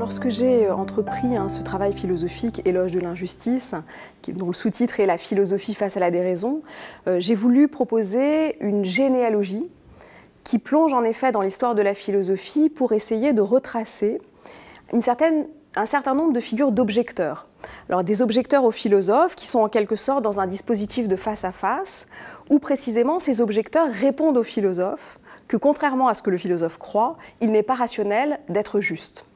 Lorsque j'ai euh, entrepris hein, ce travail philosophique Éloge de l'injustice, dont le sous-titre est La philosophie face à la déraison, euh, j'ai voulu proposer une généalogie qui plonge en effet dans l'histoire de la philosophie pour essayer de retracer un certain nombre de figures d'objecteurs. Alors des objecteurs aux philosophes qui sont en quelque sorte dans un dispositif de face à face où précisément ces objecteurs répondent aux philosophes que contrairement à ce que le philosophe croit, il n'est pas rationnel d'être juste.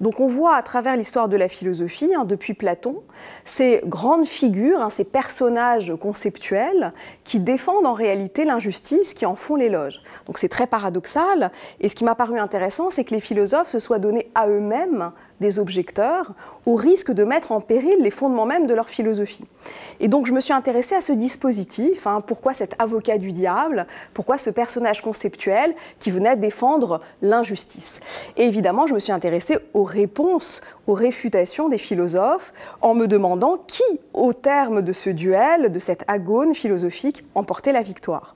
Donc on voit à travers l'histoire de la philosophie, hein, depuis Platon, ces grandes figures, hein, ces personnages conceptuels qui défendent en réalité l'injustice, qui en font l'éloge. Donc c'est très paradoxal, et ce qui m'a paru intéressant, c'est que les philosophes se soient donnés à eux-mêmes des objecteurs, au risque de mettre en péril les fondements même de leur philosophie. Et donc je me suis intéressée à ce dispositif, hein, pourquoi cet avocat du diable, pourquoi ce personnage conceptuel qui venait défendre l'injustice. Et évidemment, je me suis intéressée aux réponses, aux réfutations des philosophes, en me demandant qui, au terme de ce duel, de cette agone philosophique, emportait la victoire.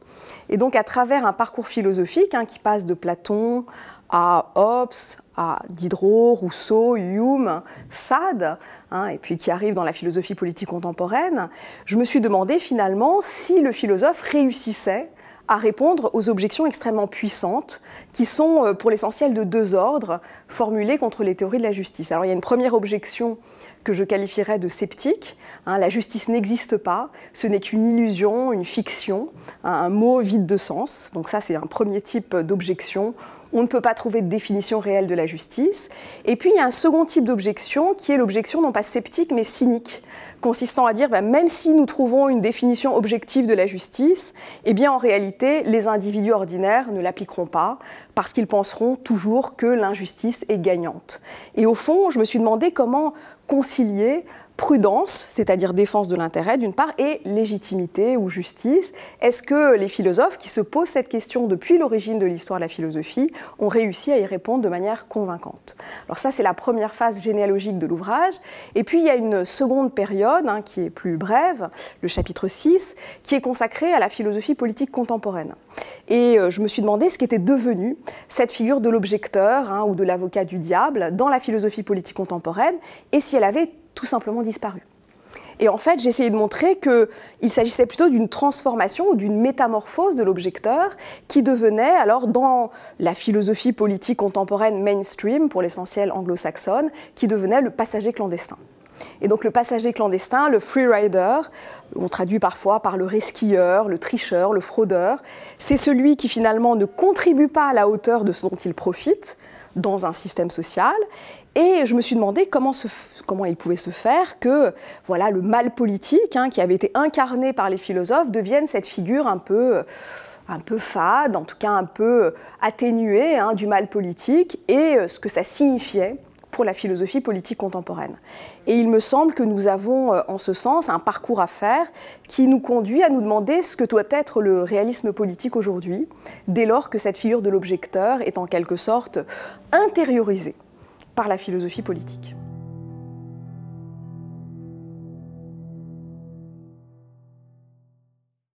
Et donc à travers un parcours philosophique hein, qui passe de Platon à Hobbes, à Diderot, Rousseau, Hume, Sade, hein, et puis qui arrive dans la philosophie politique contemporaine, je me suis demandé finalement si le philosophe réussissait à répondre aux objections extrêmement puissantes qui sont euh, pour l'essentiel de deux ordres formulées contre les théories de la justice. Alors il y a une première objection que je qualifierais de sceptique. Hein, la justice n'existe pas, ce n'est qu'une illusion, une fiction, un mot vide de sens. Donc ça c'est un premier type d'objection. On ne peut pas trouver de définition réelle de la justice. Et puis il y a un second type d'objection qui est l'objection non pas sceptique mais cynique consistant à dire bah, même si nous trouvons une définition objective de la justice, eh bien en réalité les individus ordinaires ne l'appliqueront pas parce qu'ils penseront toujours que l'injustice est gagnante. Et au fond, je me suis demandé comment concilier prudence, c'est-à-dire défense de l'intérêt d'une part, et légitimité ou justice. Est-ce que les philosophes qui se posent cette question depuis l'origine de l'histoire de la philosophie ont réussi à y répondre de manière convaincante Alors ça, c'est la première phase généalogique de l'ouvrage. Et puis, il y a une seconde période Hein, qui est plus brève, le chapitre 6, qui est consacré à la philosophie politique contemporaine. Et euh, je me suis demandé ce qu'était devenue cette figure de l'objecteur hein, ou de l'avocat du diable dans la philosophie politique contemporaine, et si elle avait tout simplement disparu. Et en fait, j'ai essayé de montrer qu'il s'agissait plutôt d'une transformation ou d'une métamorphose de l'objecteur qui devenait, alors dans la philosophie politique contemporaine mainstream, pour l'essentiel anglo-saxonne, qui devenait le passager clandestin. Et donc le passager clandestin, le freerider, on traduit parfois par le resquilleur, le tricheur, le fraudeur, c'est celui qui finalement ne contribue pas à la hauteur de ce dont il profite dans un système social. Et je me suis demandé comment, il pouvait se faire que voilà le mal politique hein, qui avait été incarné par les philosophes devienne cette figure un peu fade, en tout cas un peu atténuée hein, du mal politique, et euh, ce que ça signifiait pour la philosophie politique contemporaine. Et il me semble que nous avons euh, en ce sens un parcours à faire qui nous conduit à nous demander ce que doit être le réalisme politique aujourd'hui, dès lors que cette figure de l'objecteur est en quelque sorte intériorisée par la philosophie politique.